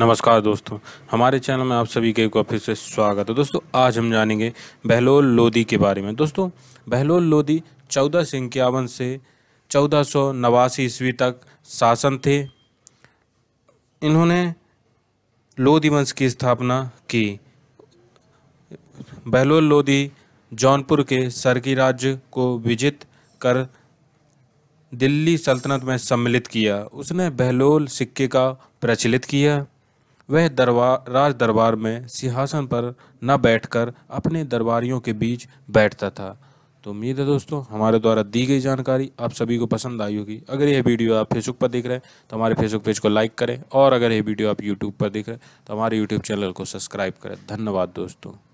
नमस्कार दोस्तों हमारे चैनल में आप सभी के एक बार फिर से स्वागत है दोस्तों आज हम जानेंगे बहलोल लोदी के बारे में दोस्तों बहलोल लोदी चौदह सौ इक्यावन से चौदह सौ नवासी ईस्वी तक शासन थे इन्होंने लोदी वंश की स्थापना की बहलोल लोधी जौनपुर के सरकी राज्य को विजित कर दिल्ली सल्तनत में सम्मिलित किया उसने बहलोल सिक्के का प्रचलित किया वह दरबार राज दरबार में सिंहासन पर न बैठकर अपने दरबारियों के बीच बैठता था तो उम्मीद है दोस्तों हमारे द्वारा दी गई जानकारी आप सभी को पसंद आई होगी अगर यह वीडियो आप फेसबुक पर देख रहे हैं तो हमारे फेसबुक पेज को लाइक करें और अगर यह वीडियो आप यूट्यूब पर देख रहे हैं तो हमारे यूट्यूब चैनल को सब्सक्राइब करें धन्यवाद दोस्तों